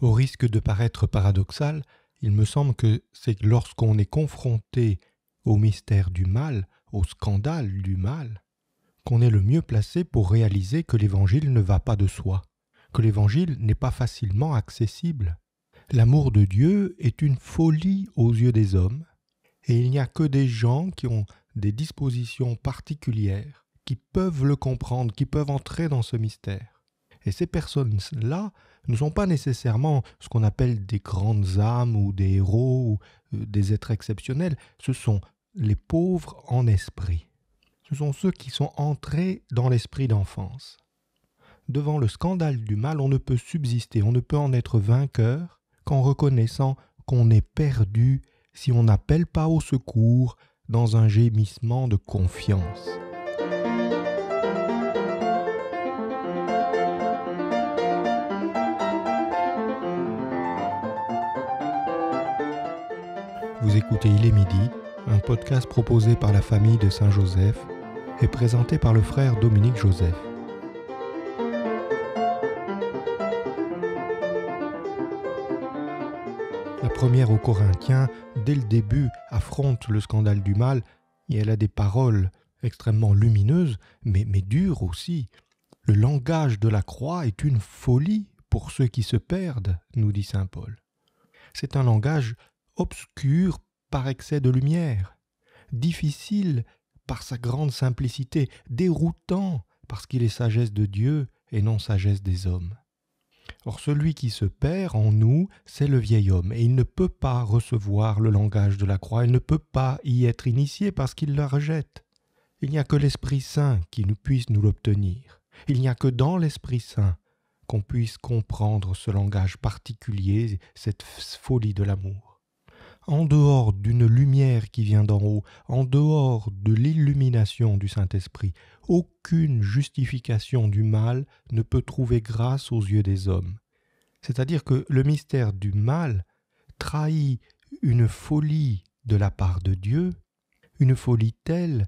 Au risque de paraître paradoxal, il me semble que c'est lorsqu'on est confronté au mystère du mal, au scandale du mal, qu'on est le mieux placé pour réaliser que l'Évangile ne va pas de soi, que l'Évangile n'est pas facilement accessible. L'amour de Dieu est une folie aux yeux des hommes, et il n'y a que des gens qui ont des dispositions particulières, qui peuvent le comprendre, qui peuvent entrer dans ce mystère. Et ces personnes-là ne sont pas nécessairement ce qu'on appelle des grandes âmes ou des héros ou euh, des êtres exceptionnels, ce sont les pauvres en esprit. Ce sont ceux qui sont entrés dans l'esprit d'enfance. Devant le scandale du mal, on ne peut subsister, on ne peut en être vainqueur qu'en reconnaissant qu'on est perdu si on n'appelle pas au secours dans un gémissement de confiance. Vous écoutez Il est midi, un podcast proposé par la famille de Saint-Joseph et présenté par le frère Dominique Joseph. La première aux Corinthiens, dès le début, affronte le scandale du mal et elle a des paroles extrêmement lumineuses, mais, mais dures aussi. Le langage de la croix est une folie pour ceux qui se perdent, nous dit Saint Paul. C'est un langage obscur par excès de lumière, difficile par sa grande simplicité, déroutant parce qu'il est sagesse de Dieu et non sagesse des hommes. Or celui qui se perd en nous, c'est le vieil homme, et il ne peut pas recevoir le langage de la croix, il ne peut pas y être initié parce qu'il la rejette. Il n'y a que l'Esprit Saint qui nous puisse nous l'obtenir. Il n'y a que dans l'Esprit Saint qu'on puisse comprendre ce langage particulier, cette folie de l'amour en dehors d'une lumière qui vient d'en haut, en dehors de l'illumination du Saint-Esprit, aucune justification du mal ne peut trouver grâce aux yeux des hommes. C'est-à-dire que le mystère du mal trahit une folie de la part de Dieu, une folie telle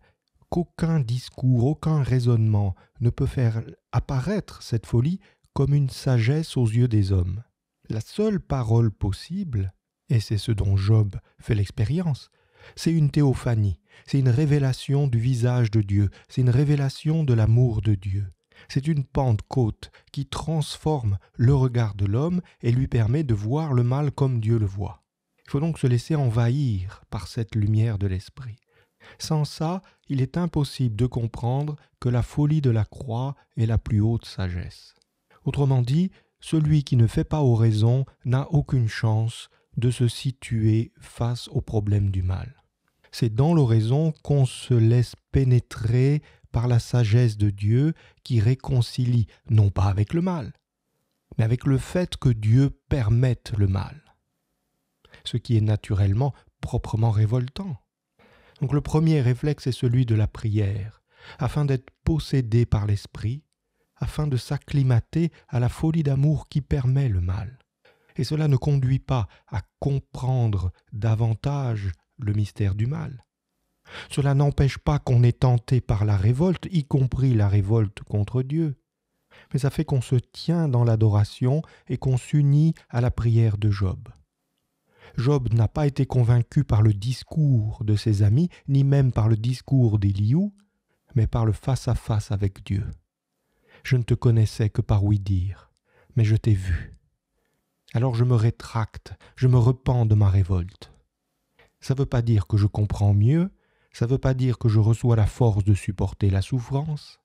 qu'aucun discours, aucun raisonnement ne peut faire apparaître cette folie comme une sagesse aux yeux des hommes. La seule parole possible et c'est ce dont Job fait l'expérience, c'est une théophanie, c'est une révélation du visage de Dieu, c'est une révélation de l'amour de Dieu. C'est une Pentecôte qui transforme le regard de l'homme et lui permet de voir le mal comme Dieu le voit. Il faut donc se laisser envahir par cette lumière de l'esprit. Sans ça, il est impossible de comprendre que la folie de la croix est la plus haute sagesse. Autrement dit, celui qui ne fait pas raisons n'a aucune chance de se situer face au problème du mal. C'est dans l'oraison qu'on se laisse pénétrer par la sagesse de Dieu qui réconcilie non pas avec le mal, mais avec le fait que Dieu permette le mal, ce qui est naturellement proprement révoltant. Donc le premier réflexe est celui de la prière, afin d'être possédé par l'esprit, afin de s'acclimater à la folie d'amour qui permet le mal et cela ne conduit pas à comprendre davantage le mystère du mal. Cela n'empêche pas qu'on est tenté par la révolte, y compris la révolte contre Dieu, mais ça fait qu'on se tient dans l'adoration et qu'on s'unit à la prière de Job. Job n'a pas été convaincu par le discours de ses amis, ni même par le discours d'Éliou, mais par le face-à-face avec Dieu. Je ne te connaissais que par oui dire, mais je t'ai vu. Alors je me rétracte, je me repens de ma révolte. Ça ne veut pas dire que je comprends mieux, ça ne veut pas dire que je reçois la force de supporter la souffrance,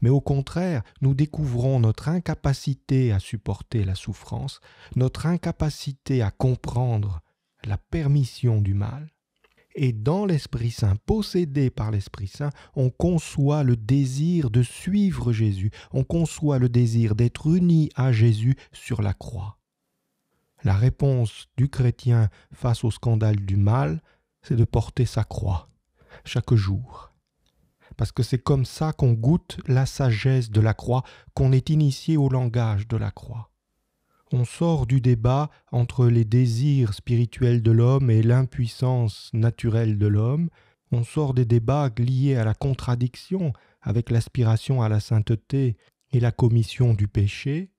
mais au contraire, nous découvrons notre incapacité à supporter la souffrance, notre incapacité à comprendre la permission du mal, et dans l'Esprit Saint, possédé par l'Esprit Saint, on conçoit le désir de suivre Jésus, on conçoit le désir d'être uni à Jésus sur la croix. La réponse du chrétien face au scandale du mal, c'est de porter sa croix chaque jour. Parce que c'est comme ça qu'on goûte la sagesse de la croix, qu'on est initié au langage de la croix. On sort du débat entre les désirs spirituels de l'homme et l'impuissance naturelle de l'homme, on sort des débats liés à la contradiction avec l'aspiration à la sainteté et la commission du péché,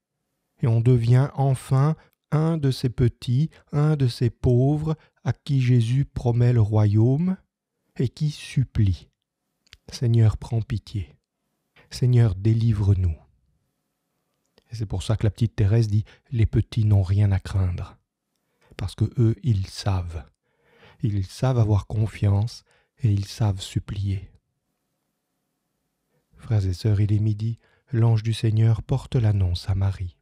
et on devient enfin un de ces petits, un de ces pauvres à qui Jésus promet le royaume et qui supplie. Seigneur, prends pitié. Seigneur, délivre-nous. Et c'est pour ça que la petite Thérèse dit Les petits n'ont rien à craindre. Parce que eux, ils savent. Ils savent avoir confiance et ils savent supplier. Frères et sœurs, il est midi. L'ange du Seigneur porte l'annonce à Marie.